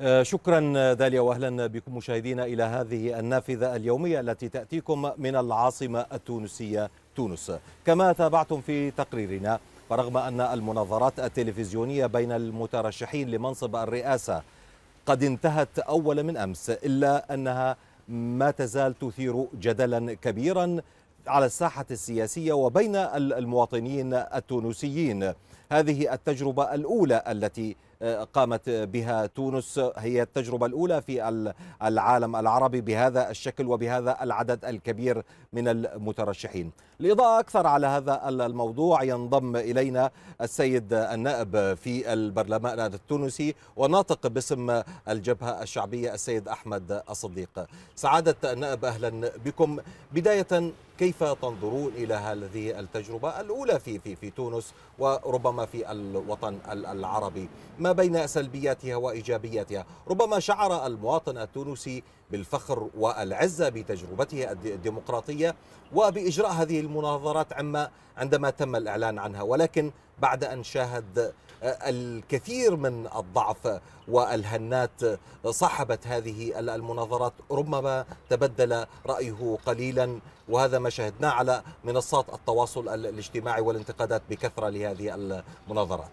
آه، شكرا آه، داليا واهلا بكم مشاهدينا الى هذه النافذه اليوميه التي تاتيكم من العاصمه التونسيه تونس كما تابعتم في تقريرنا ورغم ان المناظرات التلفزيونيه بين المترشحين لمنصب الرئاسه قد انتهت اول من امس الا انها ما تزال تثير جدلا كبيرا على الساحه السياسيه وبين المواطنين التونسيين هذه التجربه الاولى التي قامت بها تونس هي التجربة الأولى في العالم العربي بهذا الشكل وبهذا العدد الكبير من المترشحين لإضاءة أكثر على هذا الموضوع ينضم إلينا السيد النائب في البرلمان التونسي وناطق باسم الجبهة الشعبية السيد أحمد الصديق سعادة النائب أهلا بكم بداية كيف تنظرون إلى هذه التجربة الأولى في في في تونس وربما في الوطن العربي ما بين سلبياتها وإيجابياتها ربما شعر المواطن التونسي بالفخر والعزة بتجربته الديمقراطية وبإجراء هذه المناظرات عما عندما تم الإعلان عنها ولكن بعد أن شاهد آه، الكثير من الضعف والهنات آه، صاحبت هذه المناظرات ربما تبدل رأيه قليلا وهذا ما شاهدناه على منصات التواصل الاجتماعي والانتقادات بكثرة لهذه المناظرات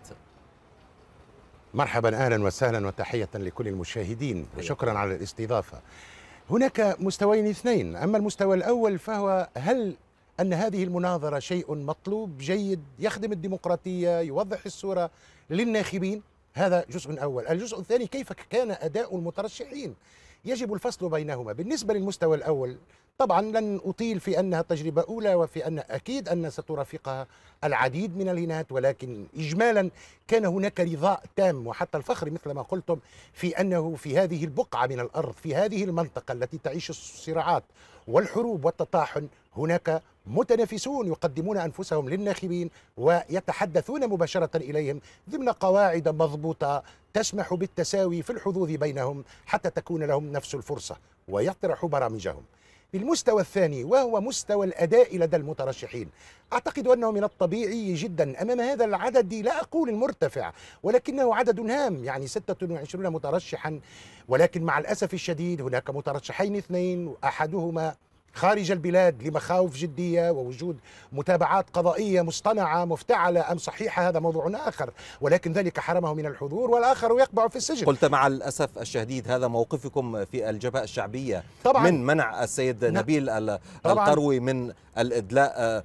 مرحبا اهلا وسهلا وتحيه لكل المشاهدين وشكرا على الاستضافه. هناك مستويين اثنين، اما المستوى الاول فهو هل ان هذه المناظره شيء مطلوب جيد يخدم الديمقراطيه يوضح الصوره للناخبين؟ هذا جزء اول، الجزء الثاني كيف كان اداء المترشحين؟ يجب الفصل بينهما بالنسبة للمستوى الأول طبعا لن أطيل في أنها تجربة أولى وفي أن أكيد أن سترافقها العديد من الهنات ولكن إجمالا كان هناك رضاء تام وحتى الفخر مثل ما قلتم في أنه في هذه البقعة من الأرض في هذه المنطقة التي تعيش الصراعات والحروب والتطاحن هناك متنافسون يقدمون انفسهم للناخبين ويتحدثون مباشره اليهم ضمن قواعد مضبوطه تسمح بالتساوي في الحظوظ بينهم حتى تكون لهم نفس الفرصة ويطرح برامجهم المستوى الثاني وهو مستوى الأداء لدى المترشحين أعتقد أنه من الطبيعي جدا أمام هذا العدد لا أقول المرتفع ولكنه عدد هام يعني 26 مترشحا ولكن مع الأسف الشديد هناك مترشحين اثنين أحدهما خارج البلاد لمخاوف جديه ووجود متابعات قضائيه مصطنعه مفتعله ام صحيحه هذا موضوع اخر ولكن ذلك حرمه من الحضور والاخر يقبع في السجن قلت مع الاسف الشديد هذا موقفكم في الجبهه الشعبيه طبعا من منع السيد نعم. نبيل القروي من الادلاء آه،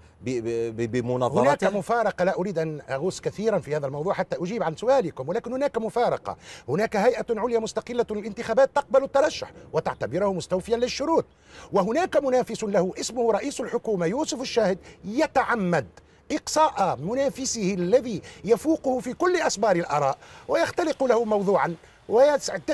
بمناظرات هناك مفارقه لا اريد ان اغوص كثيرا في هذا الموضوع حتى اجيب عن سؤالكم ولكن هناك مفارقه هناك هيئه عليا مستقله للانتخابات تقبل الترشح وتعتبره مستوفيا للشروط وهناك منافس له اسمه رئيس الحكومه يوسف الشاهد يتعمد إقصاء منافسه الذي يفوقه في كل أسبار الآراء ويختلق له موضوعا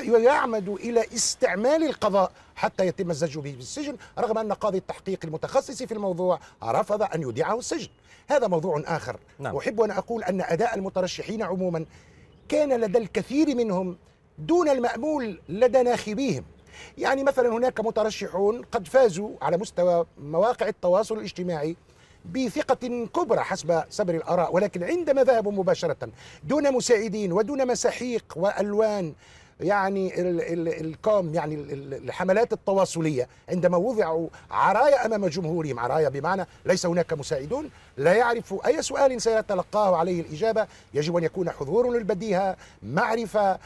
ويعمد إلى استعمال القضاء حتى يتم الزج به بالسجن رغم أن قاضي التحقيق المتخصص في الموضوع رفض أن يودعه السجن هذا موضوع آخر نعم. أحب أن أقول أن أداء المترشحين عموما كان لدى الكثير منهم دون المأمول لدى ناخبيهم يعني مثلا هناك مترشحون قد فازوا على مستوى مواقع التواصل الاجتماعي بثقة كبرى حسب سبر الآراء ولكن عندما ذهبوا مباشرة دون مساعدين ودون مساحيق وألوان يعني الكوم يعني الحملات التواصليه عندما وضعوا عرايا امام جمهورهم عرايا بمعنى ليس هناك مساعدون لا يعرف اي سؤال سيتلقاه عليه الاجابه يجب ان يكون حضور للبديهه معرفه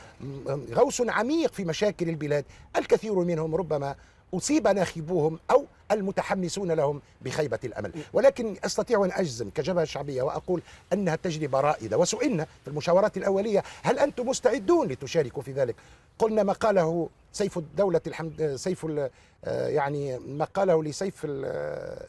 غوص عميق في مشاكل البلاد الكثير منهم ربما أصيب ناخبوهم أو المتحمسون لهم بخيبة الأمل ولكن أستطيع أن أجزم كجبهة شعبية وأقول أنها تجربة رائدة وسئلنا في المشاورات الأولية هل أنتم مستعدون لتشاركوا في ذلك قلنا ما قاله سيف الدولة الحمد سيف آه، يعني ما قاله لسيف آه،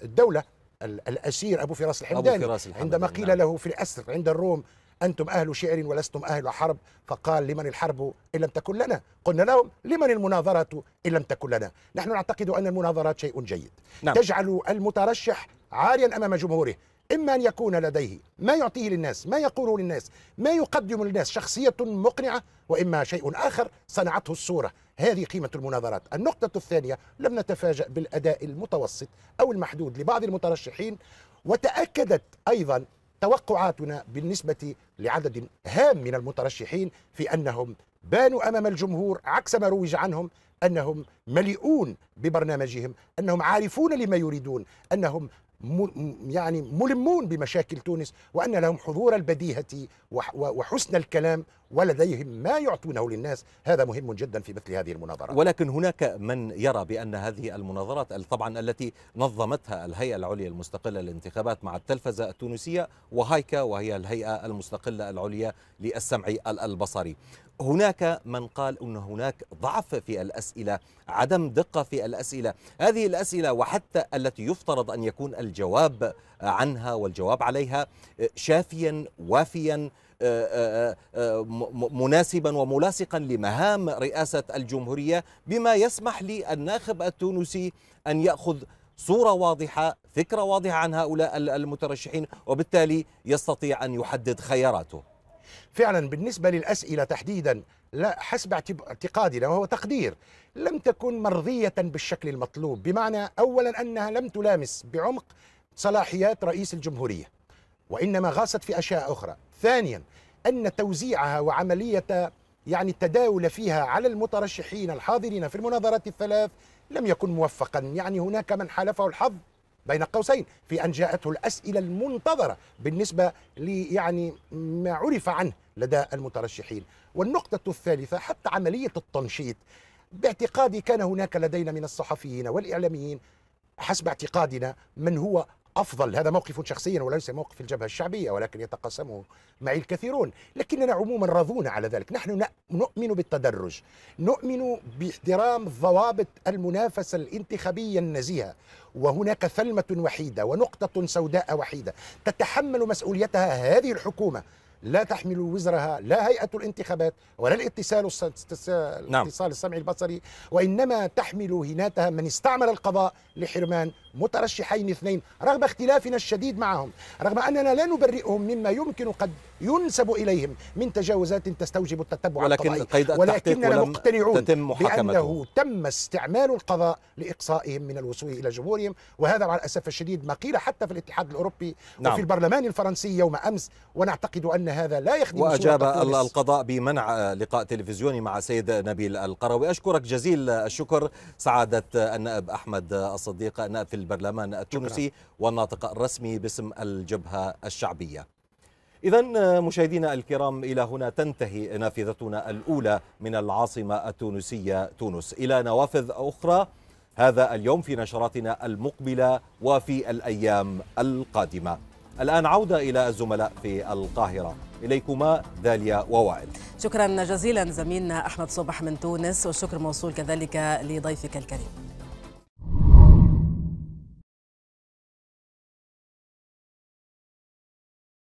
الدولة الأسير أبو فراس الحمداني, أبو فراس الحمداني عندما قيل نعم. له في الأسر عند الروم أنتم أهل شعر ولستم أهل حرب فقال لمن الحرب إن لم تكن لنا قلنا لهم لمن المناظرة إن لم تكن لنا نحن نعتقد أن المناظرات شيء جيد نعم. تجعل المترشح عاريا أمام جمهوره إما أن يكون لديه ما يعطيه للناس ما يقوله للناس ما يقدم للناس شخصية مقنعة وإما شيء آخر صنعته الصورة هذه قيمة المناظرات النقطة الثانية لم نتفاجأ بالأداء المتوسط أو المحدود لبعض المترشحين وتأكدت أيضا توقعاتنا بالنسبة لعدد هام من المترشحين في أنهم بانوا أمام الجمهور عكس ما روج عنهم أنهم مليئون ببرنامجهم أنهم عارفون لما يريدون أنهم يعني ملمون بمشاكل تونس وأن لهم حضور البديهة وحسن الكلام ولديهم ما يعطونه للناس هذا مهم جدا في مثل هذه المناظرات ولكن هناك من يرى بأن هذه المناظرات طبعا التي نظمتها الهيئة العليا المستقلة للانتخابات مع التلفزة التونسية وهايكا وهي الهيئة المستقلة العليا للسمع البصري هناك من قال ان هناك ضعف في الاسئله، عدم دقه في الاسئله، هذه الاسئله وحتى التي يفترض ان يكون الجواب عنها والجواب عليها شافيا وافيا آه، آه، آه، مناسبا وملاصقا لمهام رئاسه الجمهوريه بما يسمح للناخب التونسي ان ياخذ صورة واضحة فكرة واضحة عن هؤلاء المترشحين وبالتالي يستطيع أن يحدد خياراته فعلا بالنسبة للأسئلة تحديدا لا حسب اعتقادنا وهو تقدير لم تكن مرضية بالشكل المطلوب بمعنى أولا أنها لم تلامس بعمق صلاحيات رئيس الجمهورية وإنما غاصت في أشياء أخرى ثانيا أن توزيعها وعملية يعني التداول فيها على المترشحين الحاضرين في المناظرات الثلاث لم يكن موفقا يعني هناك من حالفه الحظ بين قوسين في أن جاءته الأسئلة المنتظرة بالنسبة لي يعني ما عرف عنه لدى المترشحين والنقطة الثالثة حتى عملية التنشيط باعتقادي كان هناك لدينا من الصحفيين والإعلاميين حسب اعتقادنا من هو افضل هذا موقف شخصيا وليس موقف الجبهه الشعبيه ولكن يتقاسمه معي الكثيرون لكننا عموما راضون على ذلك نحن نؤمن بالتدرج نؤمن باحترام ضوابط المنافسه الانتخابيه النزيهه وهناك ثلمه وحيده ونقطه سوداء وحيده تتحمل مسؤوليتها هذه الحكومه لا تحمل وزرها لا هيئة الانتخابات ولا الاتصال نعم. الاتصال السمعي البصري وإنما تحمل هناتها من استعمل القضاء لحرمان مترشحين اثنين رغم اختلافنا الشديد معهم رغم أننا لا نبرئهم مما يمكن قد ينسب إليهم من تجاوزات تستوجب التتبع ولكن القضائي ولكننا مقتنعون تتم بأنه تم استعمال القضاء لإقصائهم من الوصول إلى جمهورهم وهذا مع الأسف الشديد ما قيل حتى في الاتحاد الأوروبي نعم. وفي البرلمان الفرنسي يوم أمس ونعتقد أن هذا لا يخدم وأجاب القضاء بمنع لقاء تلفزيوني مع سيد نبيل القروي أشكرك جزيل الشكر سعادة النائب أحمد الصديق النائب في البرلمان التونسي والناطق الرسمي باسم الجبهة الشعبية إذا آه، مشاهدينا الكرام إلى هنا تنتهي نافذتنا الأولى من العاصمة التونسية تونس إلى نوافذ أخرى هذا اليوم في نشراتنا المقبلة وفي الأيام القادمة الآن عودة إلى الزملاء في القاهرة إليكما داليا ووائل شكرا جزيلا زميلنا أحمد صبح من تونس والشكر موصول كذلك لضيفك الكريم